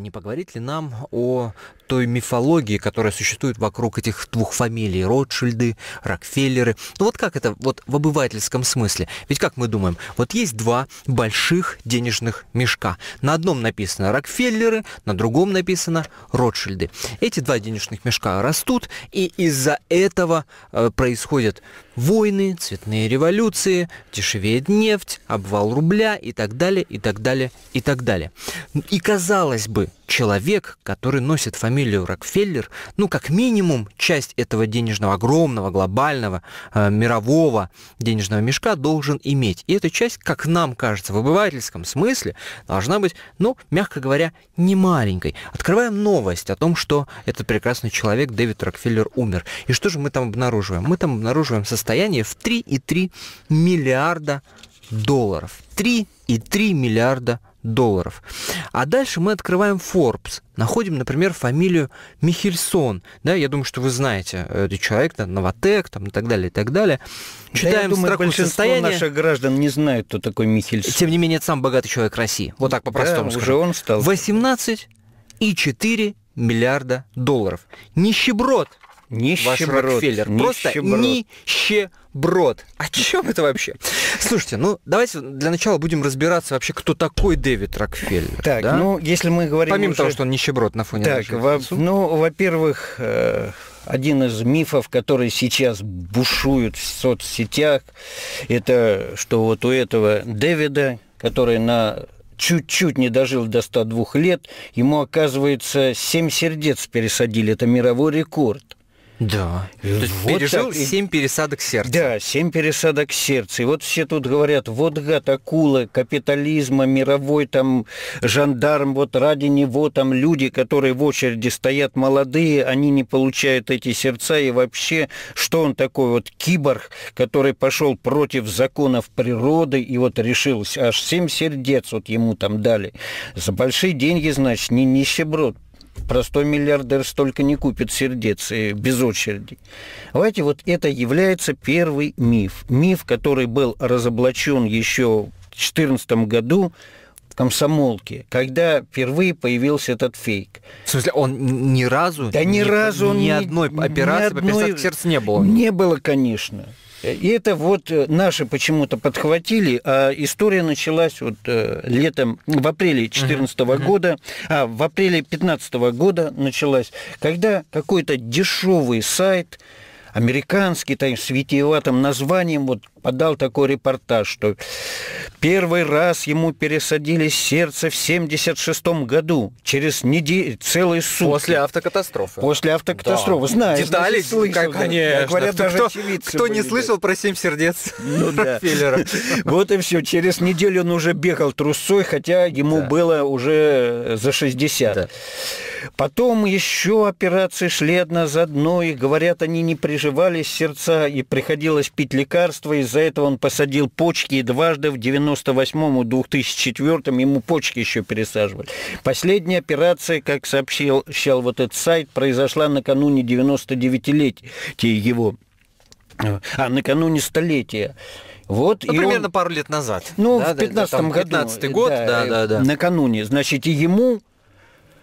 не поговорить ли нам о той мифологии, которая существует вокруг этих двух фамилий, Ротшильды, Рокфеллеры. Ну вот как это вот в обывательском смысле? Ведь как мы думаем, вот есть два больших денежных мешка. На одном написано Рокфеллеры, на другом написано Ротшильды. Эти два денежных мешка растут, и из-за этого э, происходят войны, цветные революции, дешевеет нефть, обвал рубля и так далее, и так далее, и так далее. И казалось бы, человек, который носит фамилию Рокфеллер, ну, как минимум, часть этого денежного, огромного, глобального, э, мирового денежного мешка должен иметь. И эта часть, как нам кажется, в обывательском смысле, должна быть, ну, мягко говоря, не маленькой. Открываем новость о том, что этот прекрасный человек Дэвид Рокфеллер умер. И что же мы там обнаруживаем? Мы там обнаруживаем состояние в 3,3 миллиарда долларов. 3,3 миллиарда долларов долларов. А дальше мы открываем Forbes, находим, например, фамилию Михельсон. Да, я думаю, что вы знаете, э, это человек, да, Новотек, там, и так далее, и так далее. Читаем да, я думаю, строку состояния. наших граждан не знают, кто такой Михельсон. Тем не менее, это самый богатый человек России. Вот так по-простому да, скажу. уже он стал. 18 и 4 миллиарда долларов. Нищеброд. Нищеброд. Ваш Рокфеллер. Нищеброд. Просто нищеброд. Брод. О чем это вообще? Слушайте, ну давайте для начала будем разбираться вообще, кто такой Дэвид Рокфеллер. Так, да? ну если мы говорим... Помимо уже... того, что он нищеброд на фоне... Так, во... ну, во-первых, э, один из мифов, которые сейчас бушуют в соцсетях, это что вот у этого Дэвида, который на чуть-чуть не дожил до 102 лет, ему, оказывается, семь сердец пересадили. Это мировой рекорд. Да. То есть вот пережил так. 7 пересадок сердца. Да, 7 пересадок сердца. И вот все тут говорят, вот гад, акула капитализма, мировой там жандарм, вот ради него там люди, которые в очереди стоят молодые, они не получают эти сердца. И вообще, что он такой вот киборг, который пошел против законов природы и вот решил, аж 7 сердец вот ему там дали. За большие деньги, значит, не нищеброд Простой миллиардер столько не купит сердец э, без очереди. Давайте вот это является первый миф. Миф, который был разоблачен еще в 2014 году комсомолке, когда впервые появился этот фейк. В смысле, он ни разу? Да ни, ни разу ни, ни одной операции ни одной, по пересадке сердца не было. Не было, конечно. И это вот э, наши почему-то подхватили, а история началась вот э, летом, в апреле 2014 угу. года, а в апреле 2015 года началась, когда какой-то дешевый сайт, американский там с витиеватым названием вот подал такой репортаж, что первый раз ему пересадили сердце в 76 году, через неделю, целые сутки. После автокатастрофы. После автокатастрофы. Да. Знаешь, ну, Детали, слышал, как, конечно. Говорят, кто, даже кто, кто не были. слышал про семь сердец ну, да. Вот и все. Через неделю он уже бегал трусой, хотя ему было уже э, за 60. Потом еще операции шли одна за одной. Говорят, они не пришли переживались сердца, и приходилось пить лекарства. Из-за этого он посадил почки, и дважды в 98-м и 2004-м ему почки еще пересаживали. Последняя операция, как сообщил щел вот этот сайт, произошла накануне 99-летия его. А, накануне столетия. Вот, ну, примерно он... пару лет назад. Ну, да, в 15 да, году. 15 год, да, э, да, да. Накануне. Значит, и ему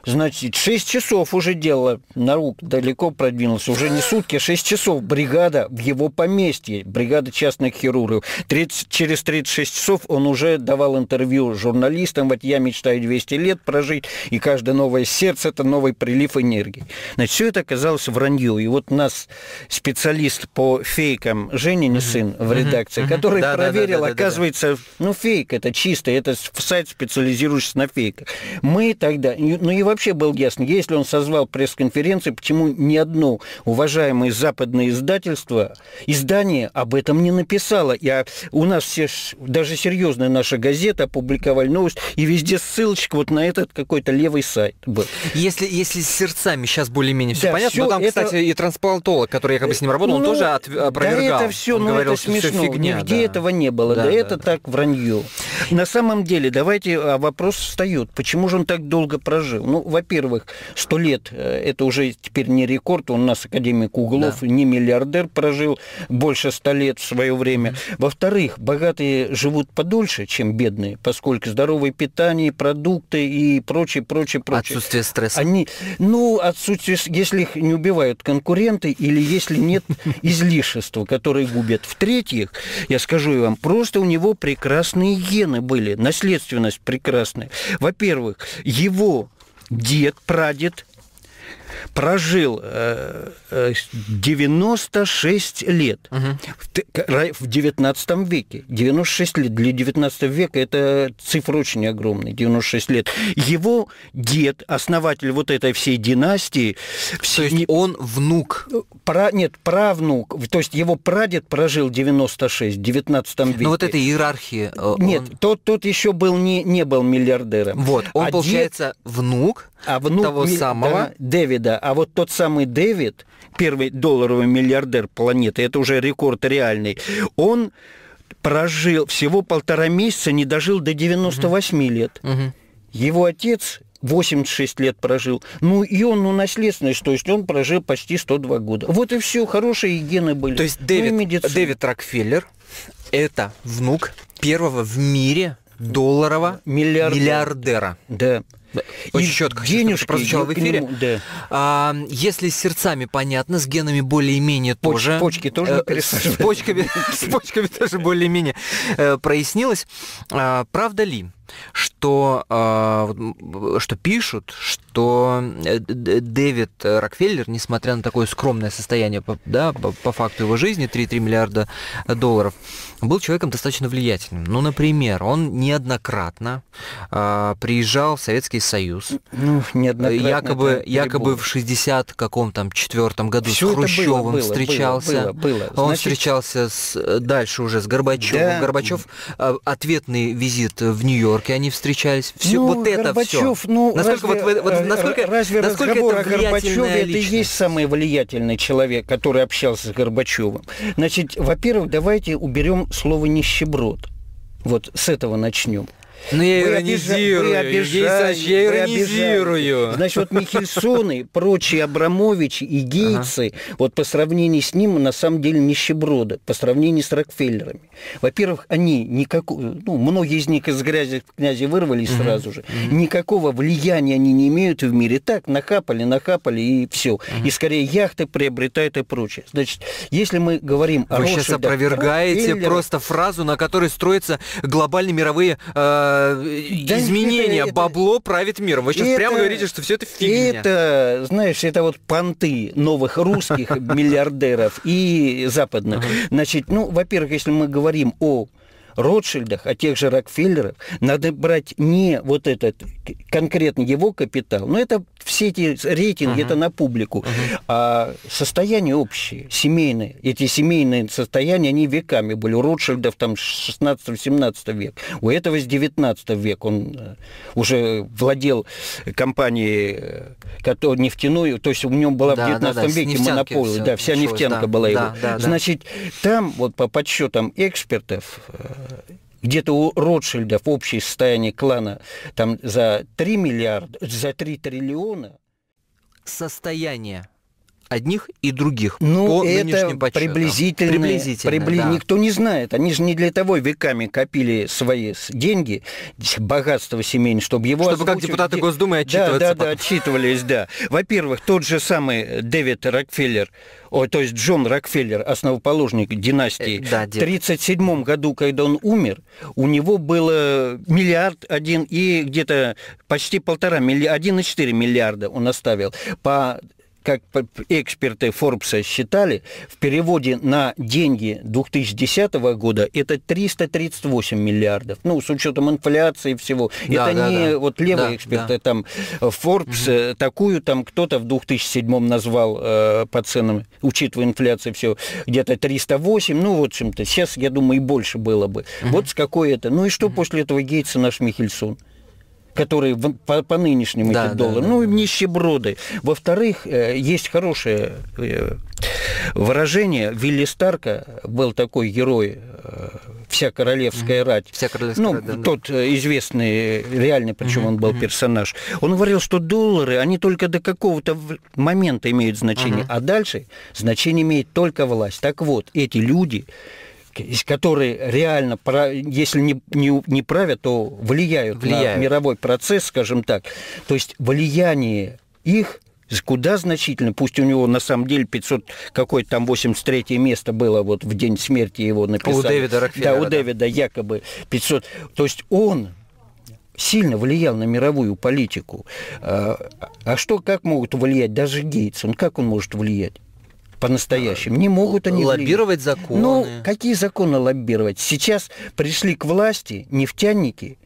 Значит, 6 часов уже дело на рук далеко продвинулось. Уже не сутки, 6 а часов бригада в его поместье, бригада частных хирургов. 30, через 36 часов он уже давал интервью журналистам. Вот я мечтаю 200 лет прожить, и каждое новое сердце – это новый прилив энергии. Значит, все это оказалось вранью. И вот нас специалист по фейкам Женин сын в редакции, который да, проверил, да, да, оказывается, ну фейк это чисто, это сайт, специализирующийся на фейках. Мы тогда, ну и вообще вообще был ясно, если он созвал пресс-конференцию, почему ни одно уважаемое западное издательство, издание об этом не написало. И а, у нас все, даже серьезная наша газета опубликовали новость, и везде ссылочка вот на этот какой-то левый сайт был. Если, если с сердцами сейчас более-менее все да, понятно, все но там, это... кстати, и трансплантолог, который якобы с ним работал, ну, он тоже опровергал. Да это все, ну говорил, это смешно, фигня, нигде да. этого не было, да, да, да это да. так вранье. На самом деле, давайте, а вопрос встает, почему же он так долго прожил? Ну, во-первых, сто лет э, – это уже теперь не рекорд, он у нас академик Углов, да. не миллиардер, прожил больше ста лет в свое время. Во-вторых, богатые живут подольше, чем бедные, поскольку здоровое питание, продукты и прочее, прочее, прочее. Отсутствие стресса. Они, ну, отсутствие, если их не убивают конкуренты или если нет излишества, которые губят. В-третьих, я скажу вам, просто у него прекрасные гены члены были, наследственность прекрасная. Во-первых, его дед, прадед прожил 96 э, э, лет угу. в 19 веке. 96 лет для 19 века это цифра очень огромная, 96 лет. Его дед, основатель вот этой всей династии... Все... То он внук? Про... Нет, правнук. То есть его прадед прожил 96 в 19 ну, веке. Но вот эта иерархия... Э, он... Нет, тот, тот еще был не, не был миллиардером. Вот, он, а получается, дед... внук а внук того ми... самого да, Дэвида. А вот тот самый Дэвид, первый долларовый миллиардер планеты, это уже рекорд реальный, он прожил всего полтора месяца, не дожил до 98 угу. лет. Угу. Его отец 86 лет прожил. Ну, и он ну, наследственность, то есть он прожил почти 102 года. Вот и все, хорошие гены были. То есть ну, Дэвид, ну, Дэвид Рокфеллер – это внук первого в мире долларового миллиардера. миллиардера. Да. Очень и четко. Денежки, прозвучало в эфире. Нему, да. а, если с сердцами понятно, с генами более-менее Поч, тоже. Почки тоже э, с, почками, с почками тоже более-менее э, прояснилось. А, правда ли, что, э, что пишут, что что э, Дэвид Рокфеллер, несмотря на такое скромное состояние да, по, факту его жизни, 3,3 миллиарда долларов, был человеком достаточно влиятельным. Ну, например, он неоднократно э, приезжал в Советский Союз. Ну, неоднократно. Якобы, якобы в 60 каком там четвертом году Все с Хрущевым было, было, встречался. Было, было, было. Он встречался с, э, дальше уже с Горбачевым. Да. Горбачев э, а, ответный визит в Нью-Йорке, они встречались. Все, ну, вот это Горбачев, все. Ну, Насколько разве... вот, вот э, насколько, разве насколько разговор о Горбачеве это и есть самый влиятельный человек, который общался с Горбачевым? Значит, во-первых, давайте уберем слово нищеброд. Вот с этого начнем. Ну, я вы иронизирую. Вы обижаете, я иронизирую. Обижаете. Значит, вот Михельсоны, прочие Абрамовичи и гейцы, ага. вот по сравнению с ним, на самом деле, нищеброды, по сравнению с Рокфеллерами. Во-первых, они никакого, ну, многие из них из грязи князи вырвались угу. сразу же, угу. никакого влияния они не имеют в мире. Так, нахапали, нахапали и все. Угу. И скорее яхты приобретают и прочее. Значит, если мы говорим Вы о Вы сейчас опровергаете просто фразу, на которой строятся глобальные мировые э да изменения, это, это, бабло правит миром. Вы сейчас это, прямо говорите, что все это фигня. Это, знаешь, это вот понты новых русских миллиардеров и западных. Значит, ну, во-первых, если мы говорим о Ротшильдах, о а тех же Рокфеллерах, надо брать не вот этот конкретно его капитал, но это все эти рейтинги, uh-huh. это на публику, uh-huh. а состояние общее, семейное. Эти семейные состояния, они веками были. У Ротшильдов там 16-17 век, у этого с 19 век он э, уже владел компанией э, которая нефтяную, то есть у него была да, в 19 да, да, веке монополия, да, вся нефтянка да, была да, его. Да, Значит, там вот по подсчетам экспертов э, где-то у Ротшильдов общее состояние клана там за 3 миллиарда, за 3 триллиона. Состояние одних и других ну, по это нынешним подсчетам. Приблизительно. приблизительно прибли... да. Никто не знает. Они же не для того веками копили свои деньги, богатство семейное, чтобы его... Чтобы озвучивать... как депутаты Госдумы отчитываться. Да, да, потом. да, отчитывались, да. Во-первых, тот же самый Дэвид Рокфеллер, о, то есть Джон Рокфеллер, основоположник династии, э, да, в 1937 году, когда он умер, у него было миллиард один и где-то почти полтора один миллиарда, четыре миллиарда он оставил по как эксперты Форбса считали, в переводе на деньги 2010 года это 338 миллиардов. Ну, с учетом инфляции и всего. Да, это да, не да. вот левые да, эксперты, да. там э, Форбс угу. такую там кто-то в 2007 назвал э, по ценам, учитывая инфляцию, все где-то 308, ну, в общем-то, сейчас, я думаю, и больше было бы. Угу. Вот с какой это. Ну и что угу. после этого Гейтса наш Михельсон? которые в, по, по нынешним да, эти да, доллары, да, ну, да. нищеброды. Во-вторых, э, есть хорошее э, выражение. Вилли Старка был такой герой э, вся королевская рать. Вся королевская ну, рать, да, тот да. известный, реальный, причем угу, он был персонаж. Он говорил, что доллары, они только до какого-то момента имеют значение, угу. а дальше значение имеет только власть. Так вот, эти люди из которой реально, если не, не, не правят, то влияют, влияют на мировой процесс, скажем так. То есть влияние их куда значительно, пусть у него на самом деле 500, какое там 83 место было вот в день смерти его написали. У Дэвида Рокфеллера. Да, у да. Дэвида якобы 500. То есть он сильно влиял на мировую политику. А, а что, как могут влиять даже Гейтс? Он как он может влиять? по-настоящему. Не могут они лоббировать влиять. Ну, законы. Ну, какие законы лоббировать? Сейчас пришли к власти нефтяники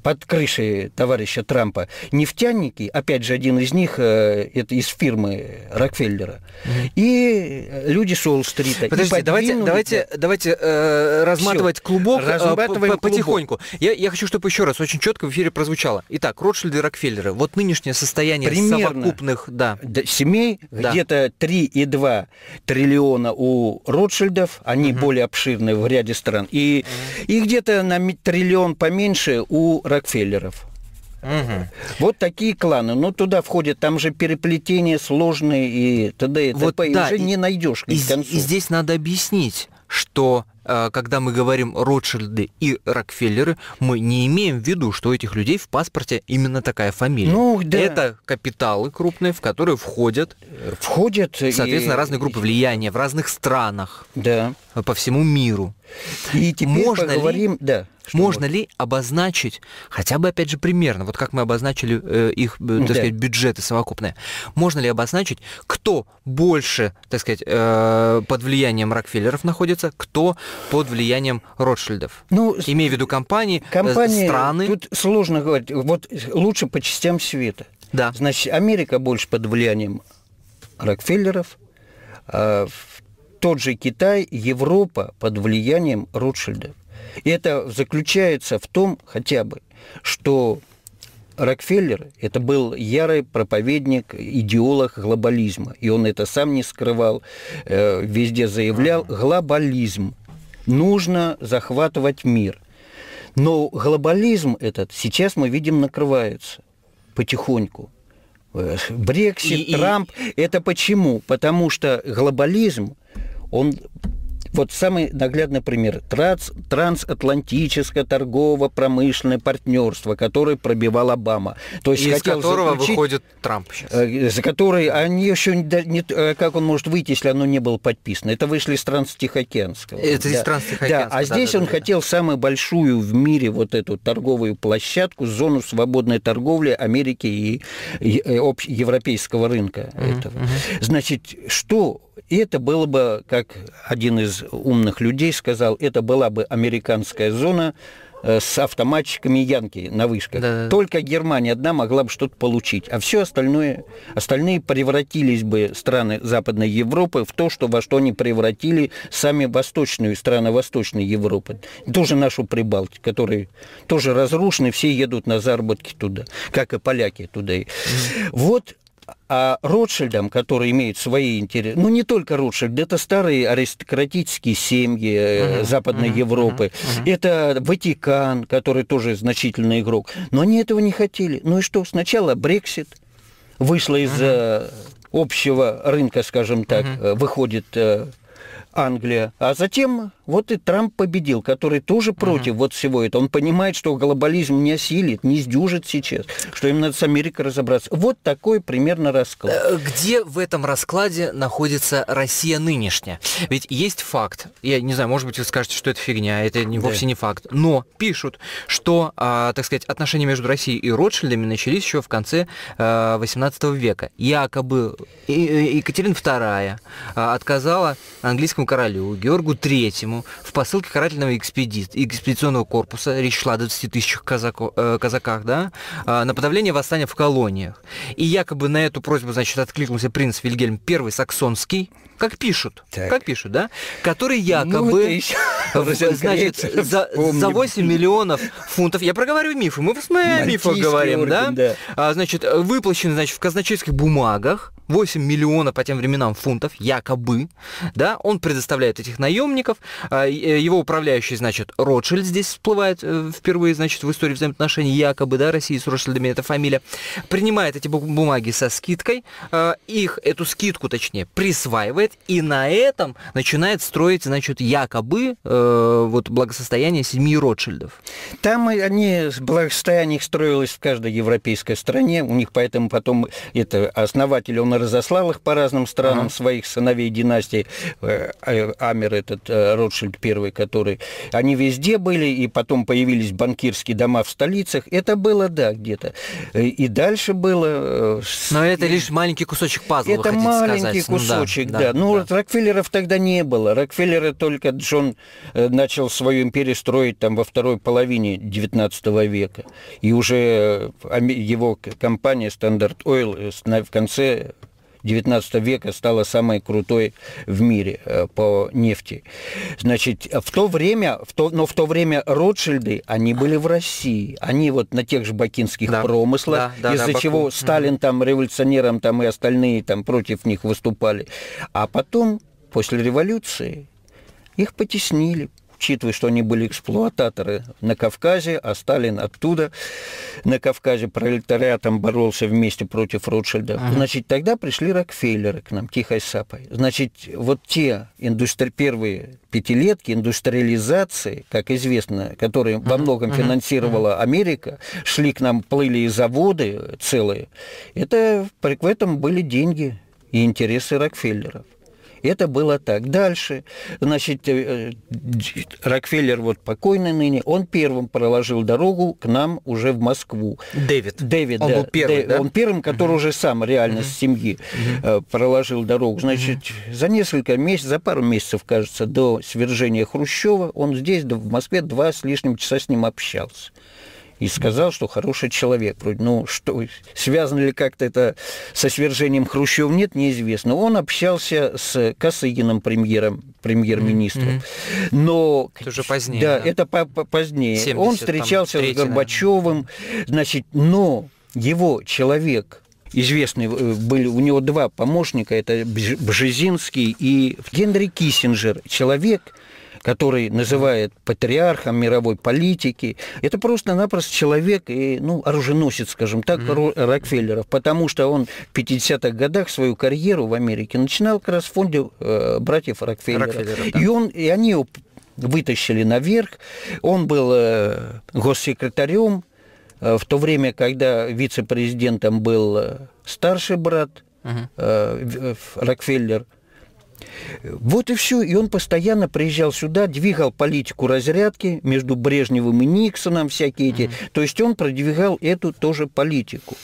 под крышей товарища Трампа нефтяники, опять же, один из них, э, это из фирмы Рокфеллера, mm и э, люди с Уолл-стрита. Подождите, давайте, давайте, давайте э, разматывать Всё. клубок э, Разматываем потихоньку. Клубок. Я, я хочу, чтобы еще раз очень четко в эфире прозвучало. Итак, Ротшильды и Рокфеллеры. Вот нынешнее состояние Примерно совокупных да. семей, да. где-то 3,2 триллиона у Ротшильдов, они mm более обширны в ряде стран, и, mm и где-то на триллион поменьше у Рокфеллеров. Угу. Вот такие кланы. Ну, туда входят, там же переплетения сложные и т.д. и т.п. Вот, да, уже и, не найдешь. И, и здесь надо объяснить, что Э, когда мы говорим Ротшильды и Рокфеллеры, мы не имеем в виду, что у этих людей в паспорте именно такая фамилия. Ну, да. Это капиталы крупные, в которые входят, э, входят соответственно, и... разные группы влияния в разных странах да. по всему миру. И теперь можно поговорим, ли, да. Можно вот. ли обозначить, хотя бы опять же примерно, вот как мы обозначили э, их, э, так да. сказать, бюджеты совокупные, можно ли обозначить, кто больше, так сказать, э, под влиянием Рокфеллеров находится, кто под влиянием Ротшильдов? Ну, Имея в виду компании, э, компании страны. Тут сложно говорить. Вот лучше по частям света. Да. Значит, Америка больше под влиянием Рокфеллеров, а тот же Китай, Европа под влиянием Ротшильдов. И это заключается в том хотя бы, что Рокфеллер – это был ярый проповедник, идеолог глобализма. И он это сам не скрывал, э, везде заявлял. Глобализм нужно захватывать мир. Но глобализм этот сейчас мы видим накрывается потихоньку. Э, Брексит, и, Трамп. И... Это почему? Потому что глобализм, он вот самый наглядный пример. Транс, трансатлантическое торгово-промышленное партнерство, которое пробивал Обама. То есть из хотел которого выходит Трамп сейчас. Э, за который они еще не, не, э, как он может выйти, если оно не было подписано. Это вышли из Транстихоокеанского. Это да. из Транстихоокеанского. Да, а да, здесь да, он да, хотел да. самую большую в мире вот эту торговую площадку, зону свободной торговли Америки и, и, и европейского рынка. Mm-hmm. Этого. Значит, что и это было бы, как один из умных людей сказал, это была бы американская зона э, с автоматчиками Янки на вышках. Да, да, да. Только Германия одна могла бы что-то получить, а все остальное, остальные превратились бы страны Западной Европы в то, что во что они превратили сами восточную страны Восточной Европы. Тоже нашу Прибалтику, которые тоже разрушены, все едут на заработки туда, как и поляки туда. Mm -hmm. Вот а Ротшильдам, которые имеют свои интересы, ну не только Ротшильд, это старые аристократические семьи uh-huh, Западной uh-huh, Европы, uh-huh, это Ватикан, который тоже значительный игрок, но они этого не хотели. Ну и что? Сначала Брексит вышла из uh-huh. общего рынка, скажем так, uh-huh. выходит Англия, а затем вот и Трамп победил, который тоже против uh-huh. вот всего этого. Он понимает, что глобализм не осилит, не сдюжит сейчас, что им надо с Америкой разобраться. Вот такой примерно расклад. Э, где в этом раскладе находится Россия нынешняя? Ведь есть факт, я не знаю, может быть, вы скажете, что это фигня, это не, да. вовсе не факт, но пишут, что, а, так сказать, отношения между Россией и Ротшильдами начались еще в конце а, 18 века. Якобы Екатерина II а, отказала английскому королю Георгу III в посылке карательного экспеди... экспедиционного корпуса, речь шла о 20 тысячах казаков, э, казаках, да, э, на подавление восстания в колониях. И якобы на эту просьбу, значит, откликнулся принц Вильгельм I Саксонский, как пишут, так. как пишут, да, который якобы, ну, еще... значит, за, за 8 миллионов фунтов, я проговариваю мифы, мы о мифах говорим, орган, да? да, а, значит, выплачены, значит, в казначейских бумагах, 8 миллионов по тем временам фунтов, якобы, да, он предоставляет этих наемников, а, э, его управляющий, значит, Ротшильд здесь всплывает э, впервые, значит, в истории взаимоотношений якобы, да, России с Ротшильдами, это фамилия, принимает эти бумаги со скидкой, а, их, эту скидку, точнее, присваивает, делать, и на этом начинает строить, значит, якобы э, вот благосостояние семьи Ротшильдов. Там они, благосостояние их строилось в каждой европейской стране, у них поэтому потом это основатель, он разослал их по разным странам, ага. своих сыновей династии, э, э, Амер этот, э, Ротшильд первый, который, они везде были, и потом появились банкирские дома в столицах, это было, да, где-то. И дальше было... Но это лишь маленький кусочек пазла, Это маленький сказать. кусочек, ну, да. да. Ну, да. Рокфеллеров тогда не было. Рокфеллеры только Джон э, начал свою империю строить там во второй половине 19 века. И уже э, его компания Standard Oil э, в конце XIX века стала самой крутой в мире э, по нефти. Значит, в то время, в то, но в то время Ротшильды, они были в России. Они вот на тех же бакинских да. промыслах, да, да, из-за да, чего Баку. Сталин там революционерам там и остальные там против них выступали. А потом, после революции, их потеснили, учитывая, что они были эксплуататоры на Кавказе, а Сталин оттуда, на Кавказе пролетариатом боролся вместе против Ротшильда. Ага. Значит, тогда пришли Рокфеллеры к нам, тихой сапой. Значит, вот те индустри... первые пятилетки индустриализации, как известно, которые во многом финансировала Америка, шли к нам, плыли и заводы целые, это, в этом были деньги и интересы Рокфеллеров. Это было так. Дальше, значит, э, Рокфеллер, вот покойный ныне, он первым проложил дорогу к нам уже в Москву. Дэвид. Дэвид, он да. Был первый, Дэ... да? Он первым, который угу. уже сам реально угу. с семьи угу. проложил дорогу. Значит, угу. за несколько месяцев, за пару месяцев, кажется, до свержения Хрущева, он здесь, в Москве, два с лишним часа с ним общался и сказал, что хороший человек. Вроде, ну, что, связано ли как-то это со свержением Хрущева, нет, неизвестно. Он общался с Косыгиным, премьером, премьер-министром. Но... Это уже позднее. Да, да. это -по позднее. 70, Он встречался там, 3, с Горбачевым, наверное. значит, но его человек известный э, были у него два помощника это Бжезинский и Генри Киссинджер человек который называет патриархом мировой политики, это просто-напросто человек и, ну, оруженосец, скажем так, mm-hmm. Рокфеллеров, потому что он в 50-х годах свою карьеру в Америке начинал как раз в фонде э, братьев Рокфеллеров. Рокфеллеров да. И он, и они его вытащили наверх. Он был э, госсекретарем э, в то время, когда вице-президентом был э, старший брат угу. э, Рокфеллер – вот и все. И он постоянно приезжал сюда, двигал политику разрядки между Брежневым и Никсоном, всякие эти. Mm-hmm. То есть он продвигал эту тоже политику.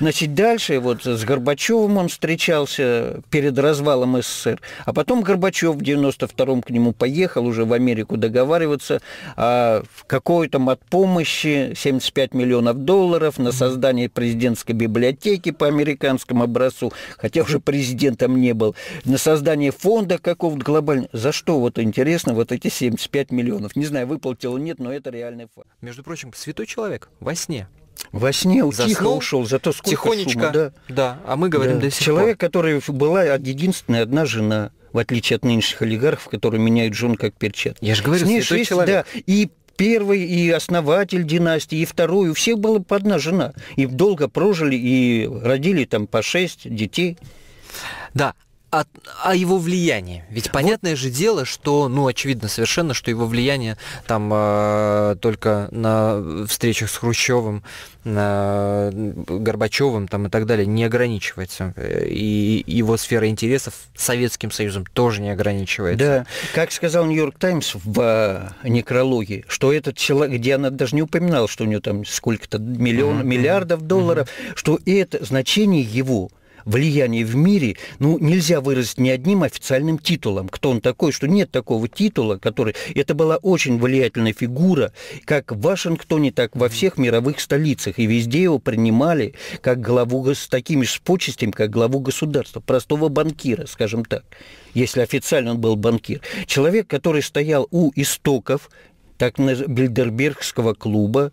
Значит, дальше вот с Горбачевым он встречался перед развалом СССР. А потом Горбачев в 92-м к нему поехал уже в Америку договариваться о а какой-то матпомощи 75 миллионов долларов на создание президентской библиотеки по американскому образцу, хотя уже президентом не был, на создание фонда фонда какого-то глобального. За что вот интересно вот эти 75 миллионов? Не знаю, выплатил нет, но это реальный факт. Между прочим, святой человек во сне во сне Заснул, тихо ушел, зато сколько тихонечко, да. Да, а мы говорим да. до сих Человек, пор. который была единственная одна жена, в отличие от нынешних олигархов, которые меняют жен как перчатки. Я же говорю, святой шесть, человек. Да, и первый, и основатель династии, и второй, у всех была по одна жена. И долго прожили, и родили там по шесть детей. Да, о, о его влиянии. Ведь понятное вот. же дело, что, ну, очевидно совершенно, что его влияние там э, только на встречах с Хрущевым, э, Горбачевым там и так далее не ограничивается. И его сфера интересов Советским Союзом тоже не ограничивается. Да, как сказал Нью-Йорк Таймс в э, некрологии, что этот человек, где она даже не упоминала, что у него там сколько-то миллион, mm-hmm. миллиардов долларов, mm-hmm. что это значение его – влияние в мире, ну, нельзя выразить ни одним официальным титулом, кто он такой, что нет такого титула, который... Это была очень влиятельная фигура, как в Вашингтоне, так во всех мировых столицах, и везде его принимали как главу, с такими же почестями, как главу государства, простого банкира, скажем так, если официально он был банкир. Человек, который стоял у истоков так Бильдербергского клуба,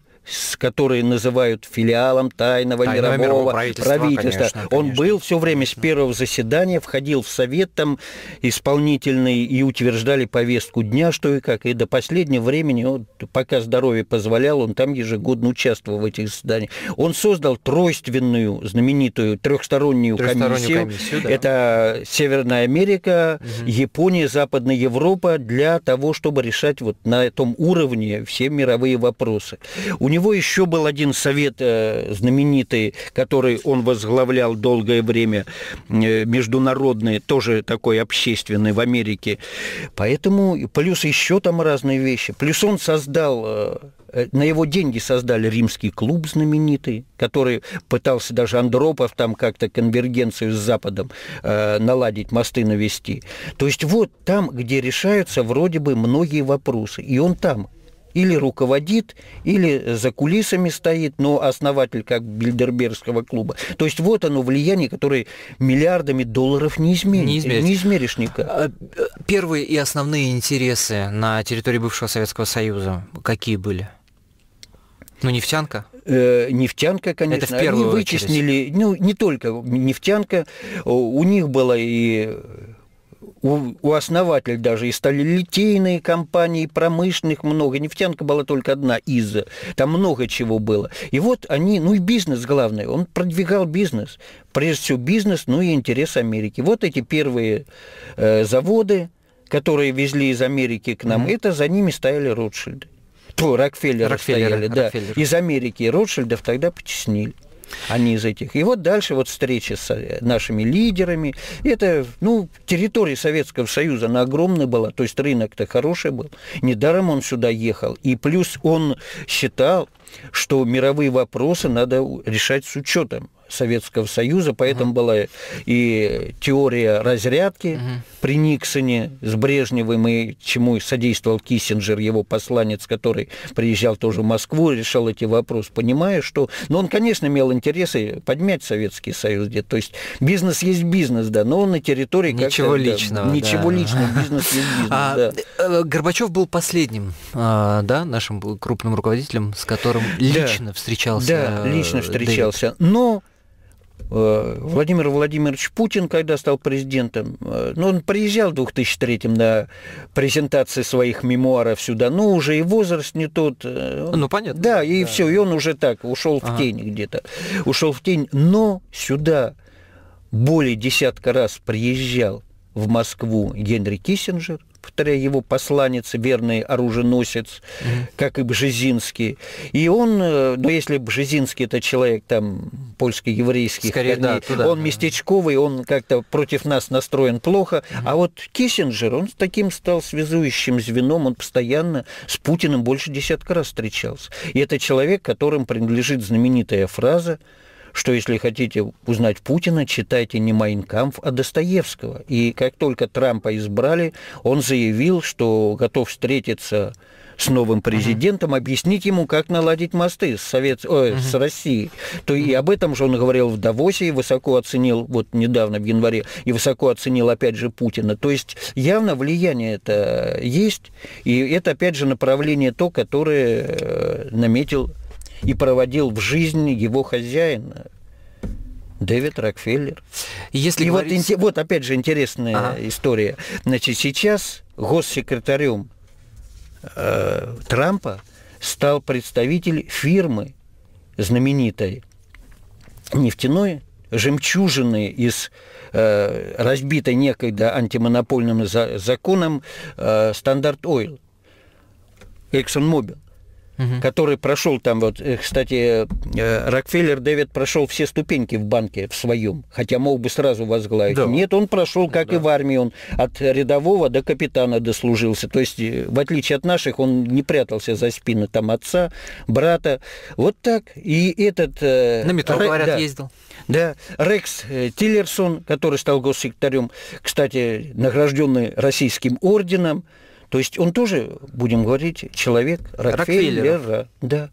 который называют филиалом тайного, тайного мирового, мирового правительства. правительства. Конечно, Он конечно. был все время с первого заседания, входил в совет там исполнительный и утверждали повестку дня, что и как. И до последнего времени, вот, пока здоровье позволяло, он там ежегодно участвовал в этих заседаниях. Он создал тройственную, знаменитую трехстороннюю, трехстороннюю комиссию. комиссию да. Это Северная Америка, угу. Япония, Западная Европа для того, чтобы решать вот на этом уровне все мировые вопросы. У него еще был один совет э, знаменитый, который он возглавлял долгое время, э, международный, тоже такой общественный в Америке. Поэтому, плюс еще там разные вещи. Плюс он создал э, на его деньги создали римский клуб знаменитый, который пытался даже Андропов там как-то конвергенцию с Западом э, наладить, мосты навести. То есть вот там, где решаются вроде бы многие вопросы, и он там или руководит, или за кулисами стоит, но основатель как Бильдербергского клуба. То есть вот оно влияние, которое миллиардами долларов не измеришь. Не, не измеришь никак. А, первые и основные интересы на территории бывшего Советского Союза какие были? Ну, нефтянка? Э, нефтянка, конечно. Это в первую Они вычислили, очередь. ну, не только нефтянка, у них была и у, у основателя даже и стали литейные компании, промышленных много. Нефтянка была только одна из. Там много чего было. И вот они, ну и бизнес главное, он продвигал бизнес. Прежде всего бизнес, ну и интерес Америки. Вот эти первые э, заводы, которые везли из Америки к нам, mm-hmm. это за ними стояли Ротшильды. То, Рокфеллеры, Рокфеллеры стояли, да. Рокфеллеры. Из Америки Ротшильдов тогда потеснили. Они из этих. И вот дальше вот встречи с э, нашими лидерами. Это, ну, территория Советского Союза, она огромная была, то есть рынок-то хороший был. Недаром он сюда ехал. И плюс он считал, что мировые вопросы надо решать с учетом Советского Союза, поэтому угу. была и теория разрядки угу. при Никсоне с Брежневым, и чему содействовал Киссинджер, его посланец, который приезжал тоже в Москву, решал эти вопросы, понимая, что... Но ну, он, конечно, имел интересы поднять Советский Союз где-то. То есть бизнес есть бизнес, да, но он на территории... Ничего личного. Да, ничего да. личного, бизнес есть бизнес, а, да. Э, э, Горбачев был последним, а, да, нашим крупным руководителем, с которым лично да, встречался. Да, лично встречался. Дэвид. Но Э, Владимир Владимирович Путин, когда стал президентом, э, ну, он приезжал в 2003 на презентации своих мемуаров сюда, но ну, уже и возраст не тот. Э, ну, понятно. Да, и да. все, и он уже так, ушел ага. в тень где-то, ушел в тень, но сюда более десятка раз приезжал в Москву Генри Киссинджер, Повторяю, его посланец, верный оруженосец, угу. как и Бжезинский. И он, э, ну если Бжезинский это человек там польский еврейский Скорее, корней, да, туда, он да. местечковый, он как-то против нас настроен плохо. Угу. А вот Киссинджер, он таким стал связующим звеном, он постоянно с Путиным больше десятка раз встречался. И это человек, которым принадлежит знаменитая фраза что если хотите узнать Путина, читайте не Майнкамф, а Достоевского. И как только Трампа избрали, он заявил, что готов встретиться с новым президентом, uh-huh. объяснить ему, как наладить мосты с, Совет... Ой, э, uh-huh. с Россией. То и об этом же он говорил в Давосе и высоко оценил, вот недавно в январе, и высоко оценил опять же Путина. То есть явно влияние это есть, и это опять же направление то, которое э, наметил и проводил в жизни его хозяина, Дэвид Рокфеллер. Если и говорить... вот, вот опять же интересная ага. история. Значит, сейчас госсекретарем э, Трампа стал представитель фирмы знаменитой нефтяной жемчужины из э, разбитой некогда антимонопольным за законом э, Ойл, Эксон Мобил угу. который прошел там, вот, э, кстати, э, Рокфеллер Дэвид прошел все ступеньки в банке в своем, хотя мог бы сразу возглавить. Да. Нет, он прошел, как да. и в армии, он от рядового до капитана дослужился. То есть, э, в отличие от наших, он не прятался за спины там отца, брата. Вот так. И этот... На метро, Р... говорят, да. ездил. Да, Рекс Тиллерсон, который стал госсекретарем, кстати, награжденный российским орденом, то есть он тоже, будем говорить, человек Рокфеллера. Рокфеллера. Да.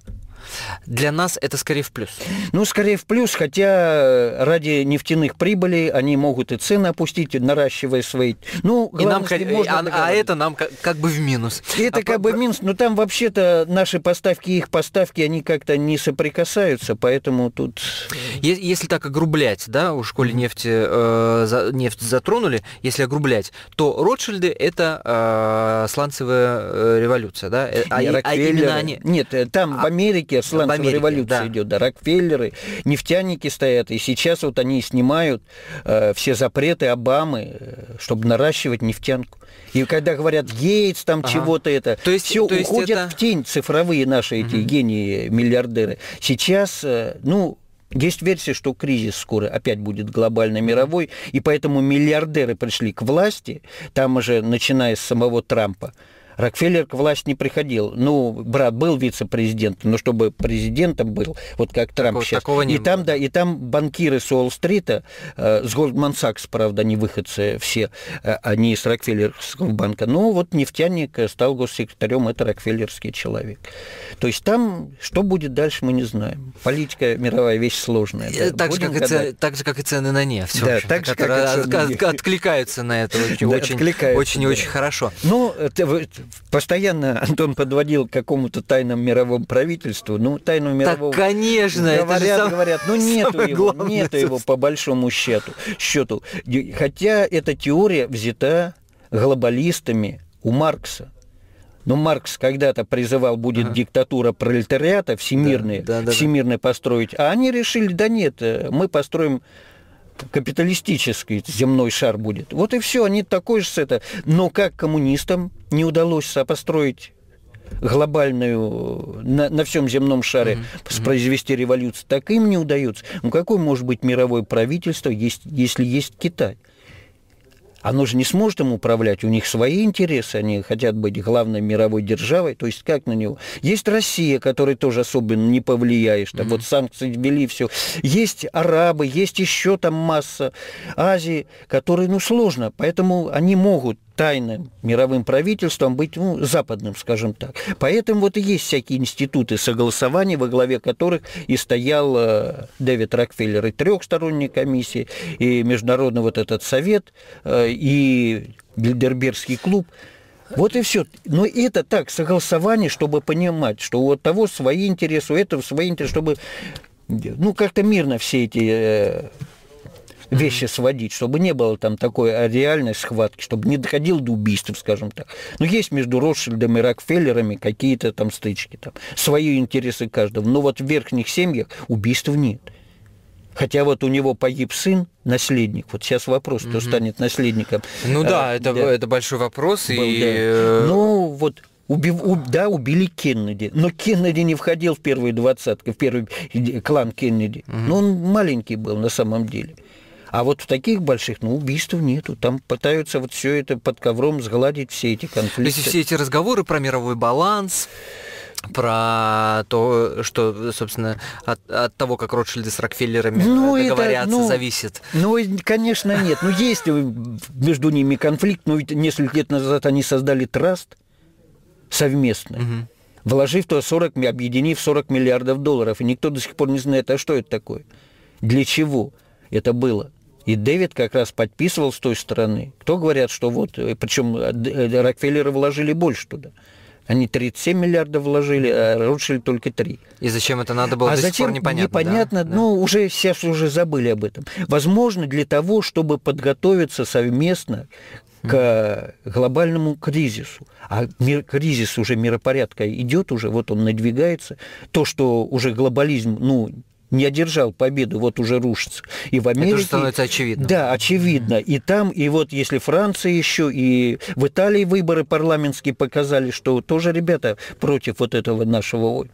Для нас это скорее в плюс. Ну, скорее в плюс, хотя э, ради нефтяных прибылей они могут и цены опустить, наращивая свои... Ну, и нам, можно а, а это нам как, как бы в минус. И это а как по... бы минус, но там вообще-то наши поставки и их поставки, они как-то не соприкасаются, поэтому тут... Э, если так огрублять, да, уж коли нефти, э, за, нефть затронули, если огрублять, то Ротшильды – это э, сланцевая э, революция, да? А, а именно они... Нет, там а... в Америке Америке, в Америке революция да. идет, да, Рокфеллеры, нефтяники стоят, и сейчас вот они снимают э, все запреты Обамы, э, чтобы наращивать нефтянку. И когда говорят Гейтс там ага. чего-то это, то есть все то уходят это... в тень цифровые наши эти угу. гении миллиардеры. Сейчас, э, ну есть версия, что кризис скоро опять будет глобально мировой, и поэтому миллиардеры пришли к власти, там уже начиная с самого Трампа, Рокфеллер к власти не приходил. Ну, брат был вице-президентом, но чтобы президентом был, вот как Трамп такого, сейчас. Такого не и было. там, да, и там банкиры с Уолл-стрита, э, с Goldman Sachs, правда, не выходцы все, э, они из Рокфеллерского банка. Ну, вот нефтяник стал госсекретарем, это Рокфеллерский человек. То есть там, что будет дальше, мы не знаем. Политика мировая вещь сложная. Да. Э, так, же, как гадать. и, так же, как и цены на нефть. Да, так же, как от, от, от, откликаются на это очень-очень да, очень, очень, очень хорошо. Ну, постоянно Антон подводил к какому-то тайному мировому правительству. Ну, тайному мировому... Так, конечно, говорят, это сам... говорят, ну, нету его, нету его по большому счету, счету. Хотя эта теория взята глобалистами у Маркса. Но ну, Маркс когда-то призывал, будет ага. диктатура пролетариата всемирная, да, да, да, всемирная построить. А они решили, да нет, э, мы построим капиталистический земной шар будет. Вот и все, они такой же с это. Но как коммунистам не удалось построить глобальную на, на всем земном шаре mm-hmm. произвести революцию, так им не удается. Ну какое может быть мировое правительство, если есть Китай? оно же не сможет им управлять, у них свои интересы, они хотят быть главной мировой державой, то есть как на него. Есть Россия, которой тоже особенно не повлияешь, там mm-hmm. вот санкции ввели, все. Есть арабы, есть еще там масса Азии, которые, ну, сложно, поэтому они могут тайным мировым правительством, быть ну, западным, скажем так. Поэтому вот и есть всякие институты согласования, во главе которых и стоял э, Дэвид Рокфеллер и трехсторонняя комиссии, и международный вот этот совет, э, и Гильдербергский клуб. Вот и все. Но это так, согласование, чтобы понимать, что у того свои интересы, у этого свои интересы, чтобы ну, как-то мирно все эти э, вещи сводить, чтобы не было там такой реальной схватки, чтобы не доходил до убийств, скажем так. Но есть между Ротшильдом и Рокфеллерами какие-то там стычки, там, свои интересы каждого. Но вот в верхних семьях убийств нет. Хотя вот у него погиб сын, наследник. Вот сейчас вопрос, кто mm-hmm. станет наследником. Ну да, а, это, да. это большой вопрос. Был, и... да. Э, ну вот Убив, у, да, убили Кеннеди, но Кеннеди не входил в первые двадцатки, в первый э, клан Кеннеди. Угу. Ну, но он маленький был на самом деле. А вот в таких больших, ну, убийств нету. Там пытаются вот все это под ковром сгладить, все эти конфликты. То есть все эти разговоры про мировой баланс, про то, что, собственно, от, от того, как Ротшильды с Рокфеллерами ну, договорятся, это, ну, зависит. Ну, конечно, нет. Ну, есть между ними конфликт, но ну, ведь несколько лет назад они создали траст совместно. Угу вложив то 40, объединив 40 миллиардов долларов. И никто до сих пор не знает, а что это такое, для чего это было. И Дэвид как раз подписывал с той стороны. Кто говорят, что вот, э, причем э, э, Рокфеллеры вложили больше туда. Они 37 миллиардов вложили, а Ротшильд только 3. И зачем это надо было, а до зачем, сих пор непонятно. Непонятно, да? ну, да. уже сейчас уже забыли об этом. Возможно, для того, чтобы подготовиться совместно к глобальному кризису. А мир, кризис уже миропорядка идет уже, вот он надвигается. То, что уже глобализм, ну, не одержал победу, вот уже рушится. И в Америке... Это уже становится очевидно. Да, очевидно. И там, и вот если Франция еще, и в Италии выборы парламентские показали, что тоже ребята против вот этого нашего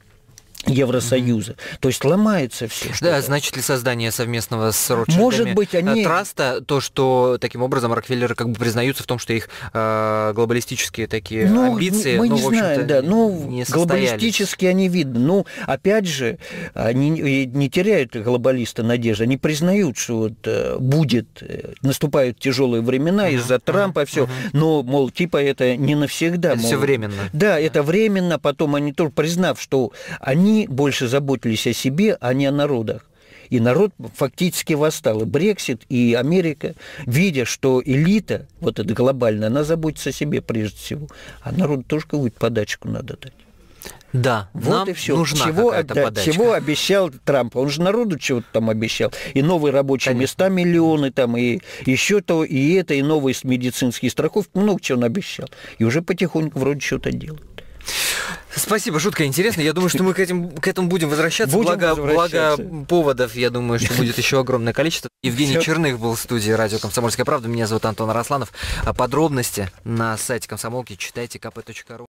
Евросоюза. Mm-hmm. То есть ломается все. Да, что-то. значит ли создание совместного с Ротшильдами Может быть, э, они... траста, то, что таким образом Рокфеллеры как бы признаются в том, что их э, глобалистические такие ну, амбиции, мы ну, не в знаем, да, ну, не глобалистически они видны. Ну, опять же, они не теряют глобалисты надежды, они признают, что вот э, будет, э, наступают тяжелые времена mm-hmm. из-за mm-hmm. все, mm-hmm. но, мол, типа это не навсегда. Это мол, все временно. Да, это временно, потом они тоже, признав, что они они больше заботились о себе, а не о народах. И народ фактически восстал. И Брексит, и Америка, видя, что элита, вот эта глобальная, она заботится о себе прежде всего. А народу тоже какую-то подачку надо дать. Да, вот нам и все. Нужна чего, да, подачка. чего обещал Трамп? Он же народу чего-то там обещал. И новые рабочие Конечно. места миллионы, там, и еще то, и это, и новые медицинские страховки. Много чего он обещал. И уже потихоньку вроде что-то делает. Спасибо, жутко интересно. Я думаю, что мы к, этим, к этому будем возвращаться. Будем благо, возвращаться. благо поводов, я думаю, что будет еще огромное количество. Евгений Все. Черных был в студии радио «Комсомольская правда». Меня зовут Антон Арасланов. А подробности на сайте комсомолки читайте kp.ру.